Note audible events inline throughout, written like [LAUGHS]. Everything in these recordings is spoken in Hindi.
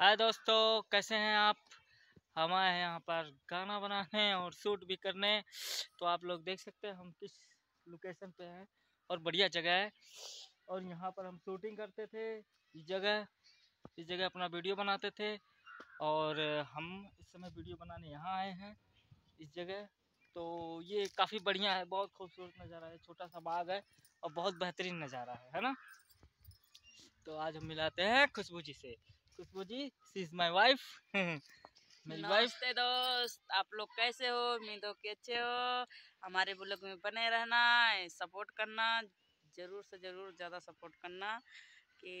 हाय दोस्तों कैसे हैं आप हम आए हैं यहाँ पर गाना बनाने और शूट भी करने तो आप लोग देख सकते हैं हम किस लोकेशन पे हैं और बढ़िया जगह है और यहाँ पर हम शूटिंग करते थे इस जगह इस जगह अपना वीडियो बनाते थे और हम इस समय वीडियो बनाने यहाँ आए हैं इस जगह तो ये काफ़ी बढ़िया है बहुत खूबसूरत नज़ारा है छोटा सा बाग है और बहुत बेहतरीन नज़ारा है है ना तो आज हम मिलाते हैं खुशबू जी से Khushboo ji she is wife मेरी वाइफ दोस्त आप लोग कैसे हो उम्मीद हो कि अच्छे हो हमारे ब्लॉग में बने रहना सपोर्ट करना ज़रूर से ज़रूर ज़्यादा सपोर्ट करना कि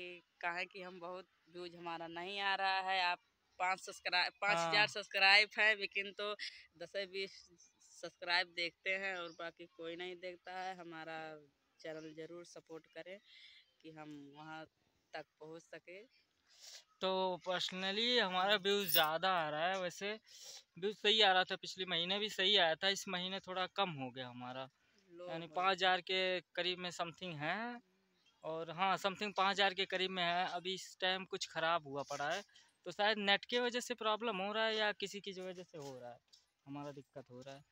कहा कि हम बहुत व्यूज हमारा नहीं आ रहा है आप पाँच सब्सक्राइब पाँच हज़ार सब्सक्राइब है लेकिन तो दस बीस सब्सक्राइब देखते हैं और बाकी कोई नहीं देखता है हमारा चैनल ज़रूर सपोर्ट करें कि हम वहाँ तक पहुँच सके तो पर्सनली हमारा व्यूज़ ज़्यादा आ रहा है वैसे व्यूज़ सही आ रहा था पिछले महीने भी सही आया था इस महीने थोड़ा कम हो गया हमारा यानी पाँच हज़ार के करीब में समथिंग है और हाँ समथिंग पाँच हज़ार के करीब में है अभी इस टाइम कुछ ख़राब हुआ पड़ा है तो शायद नेट के वजह से प्रॉब्लम हो रहा है या किसी की वजह से हो रहा है हमारा दिक्कत हो रहा है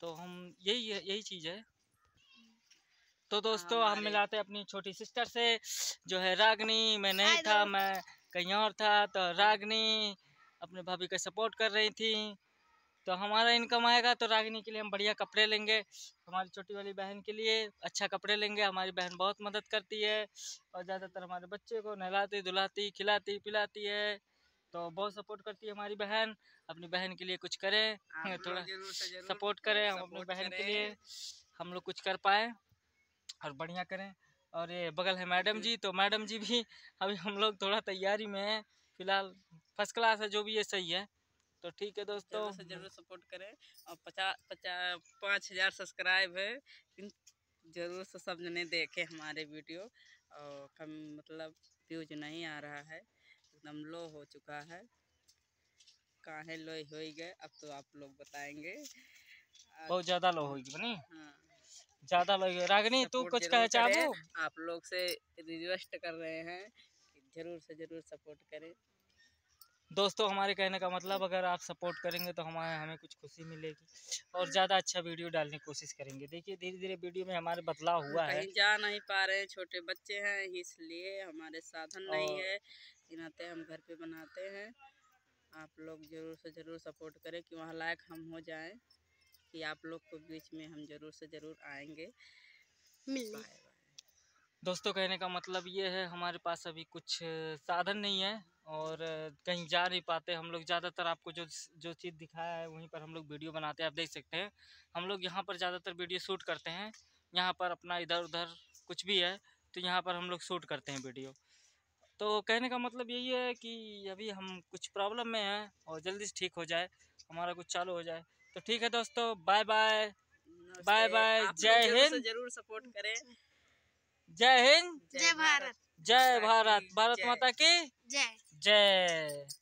तो हम यही यही चीज़ है तो हाँ दोस्तों हम मिलाते अपनी छोटी सिस्टर से जो है रागनी मैं नहीं था मैं कहीं और था तो रागनी अपने भाभी का सपोर्ट कर रही थी तो हमारा इनकम आएगा तो रागिनी के लिए हम बढ़िया कपड़े लेंगे हमारी छोटी वाली बहन के लिए अच्छा कपड़े लेंगे हमारी बहन बहुत मदद करती है और ज़्यादातर हमारे बच्चे को नहलाती धुलाती खिलाती पिलाती है तो बहुत सपोर्ट करती है हमारी बहन अपनी बहन के लिए कुछ करें हाँ, [LAUGHS] थोड़ा सपोर्ट करें हम अपनी बहन के लिए हम लोग कुछ कर पाए और बढ़िया करें और ये बगल है मैडम जी तो मैडम जी भी अभी हम लोग थोड़ा तैयारी में हैं फिलहाल फर्स्ट क्लास है जो भी ये सही है तो ठीक है दोस्तों से जरूर सपोर्ट करें और पचास पचास पाँच हज़ार सब्सक्राइब है जरूर से सब जने देखें हमारे वीडियो और कम मतलब व्यूज नहीं आ रहा है एकदम लो हो चुका है काहे लो हो गए अब तो आप लोग बताएंगे बहुत ज़्यादा लो होगी बनी हाँ ज्यादा लगे रागनी तू कुछ कह चाहू आप लोग से रिक्वेस्ट कर रहे हैं जरूर से जरूर सपोर्ट करें दोस्तों हमारे कहने का मतलब अगर आप सपोर्ट करेंगे तो हमारे हमें कुछ खुशी मिलेगी और ज़्यादा अच्छा वीडियो डालने की कोशिश करेंगे देखिए धीरे धीरे वीडियो में हमारे बदलाव हुआ है जा नहीं पा रहे छोटे बच्चे हैं इसलिए हमारे साधन नहीं है नाते हम घर पे बनाते हैं आप लोग ज़रूर से ज़रूर सपोर्ट करें कि वहाँ लायक हम हो जाए कि आप लोग को बीच में हम ज़रूर से ज़रूर आएंगे मिलने दोस्तों कहने का मतलब ये है हमारे पास अभी कुछ साधन नहीं है और कहीं जा नहीं पाते हम लोग ज़्यादातर आपको जो जो चीज़ दिखाया है वहीं पर हम लोग वीडियो बनाते हैं आप देख सकते हैं हम लोग यहाँ पर ज़्यादातर वीडियो शूट करते हैं यहाँ पर अपना इधर उधर कुछ भी है तो यहाँ पर हम लोग शूट करते हैं वीडियो तो कहने का मतलब यही है कि अभी हम कुछ प्रॉब्लम में हैं और जल्दी से ठीक हो जाए हमारा कुछ चालू हो जाए तो ठीक है दोस्तों बाय बाय बाय बाय जय हिंद जरूर सपोर्ट करें जय हिंद जय भारत जय भारत भारत माता की जय जय